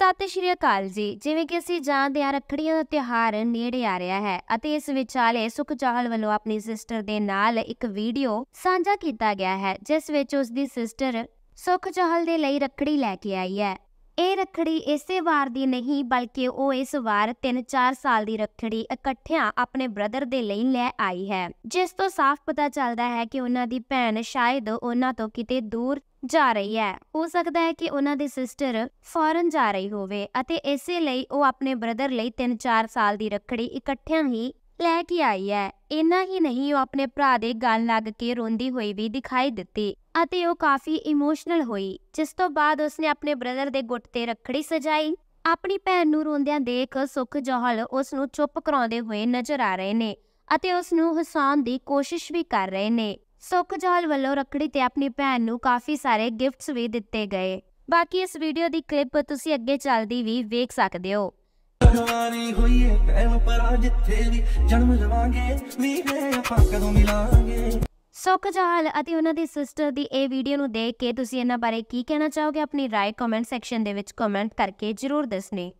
ਸਤਿ ਸ਼੍ਰੀ ਅਕਾਲ ਜੀ ਜਿਵੇਂ ਕਿ ਅਸੀਂ ਜਾਣਦੇ ਹਾਂ ਰੱਖੜੀਆਂ ਦਾ ਤਿਉਹਾਰ ਨੇੜੇ ਆ ਰਿਹਾ ਹੈ ਅਤੇ ਇਸ ਵਿਚਾਲੇ ਸੁਖ ਚਾਹਲ ਵੱਲੋਂ ਆਪਣੀ ਸਿਸਟਰ ਦੇ ਨਾਲ ਇੱਕ ਵੀਡੀਓ ਸਾਂਝਾ ਕੀਤਾ ਗਿਆ ਹੈ ਜਿਸ ਵਿੱਚ ਉਸ ਦੀ ਸਿਸਟਰ ਸੁਖ ਚਾਹਲ ਦੇ ਲਈ ਰੱਖੜੀ ਲੈ ਕੇ ਆਈ ਹੈ ਇਹ ਰਖੜੀ ਇਸੇ ਵਾਰ ਦੀ ਨਹੀਂ ਬਲਕਿ ਉਹ ਇਸ ਵਾਰ 3-4 ਸਾਲ ਦੀ ਰਖੜੀ ਇਕੱਠਿਆਂ ਆਪਣੇ ਬ੍ਰਦਰ ਦੇ ਲਈ ਲੈ ਆਈ ਹੈ ਜਿਸ ਤੋਂ ਸਾਫ਼ ਪਤਾ ਚੱਲਦਾ ਹੈ ਕਿ ਉਹਨਾਂ ਦੀ ਭੈਣ ਸ਼ਾਇਦ ਉਹਨਾਂ ਤੋਂ ਕਿਤੇ ਦੂਰ ਜਾ ਰਹੀ ਹੈ ਹੋ ਸਕਦਾ ਹੈ ਕਿ ਉਹਨਾਂ ਦੀ ਸਿਸਟਰ ਫੌਰਨ ਜਾ ਰਹੀ ਹੋਵੇ ਅਤੇ ਇਸੇ ਲਈ ਉਹ ਆਪਣੇ ਬ੍ਰਦਰ ਲਈ 3-4 ਸਾਲ ਦੀ ਰਖੜੀ ਇਕੱਠਿਆਂ ਹੀ ਲੈ ਕੇ ਆਈ ਹੈ ਇੰਨਾ ਹੀ ਨਹੀਂ ਉਹ ਆਪਣੇ ਭਰਾ ਦੇ ਗਲ ਲੱਗ ਕੇ ਰੋਂਦੀ ਹੋਈ ਵੀ ਦਿਖਾਈ ਦਿੱਤੀ ਅਤੇ ਉਹ ਕਾਫੀ ਇਮੋਸ਼ਨਲ ਹੋਈ ਜਿਸ ਤੋਂ ਬਾਅਦ ਉਸਨੇ ਆਪਣੇ ਬ੍ਰਦਰ ਦੇ ਗੁੱਟ ਤੇ ਰੱਖੜੀ ਸਜਾਈ ਆਪਣੀ ਭੈਣ ਨੂੰ ਰੋਂਦਿਆਂ ਦੇਖ ਸੁਖ ਜੋਹਲ ਉਸ ਨੂੰ ਚੁੱਪ ਕਰਾਉਂਦੇ ਹੋਏ ਨਜ਼ਰ ਆ ਰਹੇ ਨੇ ਅਤੇ ਉਸ ਨੂੰ ਹਸਾਉਣ ਦੀ ਕੋਸ਼ਿਸ਼ ਵੀ ਕਰ ਰਹੇ ਨੇ ਸੁਖ ਜੋਹਲ ਵੱਲੋਂ ਰੱਖੜੀ ਤੇ ਆਪਣੀ ਭੈਣ ਨੂੰ ਕਾਫੀ ਸਾਰੇ ਗਿਫਟਸ ਵੀ ਦਿੱਤੇ ਗਏ ਬਾਕੀ ਇਸ ਵੀਡੀਓ ਦੀ ਕਲਿੱਪ ਤੁਸੀਂ ਅੱਗੇ ਚੱਲਦੀ ਵੀ ਵੇਖ ਸਕਦੇ ਹੋ ਹਮਾਰੀ ਹੋਈਏ ਪੈਣ ਪਰਾਂ ਜਿੱਥੇ ਵੀ ਜਨਮ ਲਵਾਂਗੇ ਵੀਰੇ ਆਪਾਂ ਕਦੋਂ ਮਿਲਾਂਗੇ ਸੋਕਜਾਲ ਅਤੇ ਉਹਨਾਂ ਦੀ ਸਿਸਟਰ ਦੀ ਇਹ ਵੀਡੀਓ ਨੂੰ ਦੇਖ ਕੇ ਤੁਸੀਂ ਇਹਨਾਂ ਬਾਰੇ ਕੀ ਕਹਿਣਾ ਚਾਹੋਗੇ ਆਪਣੀ رائے ਕਮੈਂਟ ਸੈਕਸ਼ਨ ਦੇ ਵਿੱਚ ਕਮੈਂਟ ਕਰਕੇ ਜਰੂਰ ਦੱਸਨੇ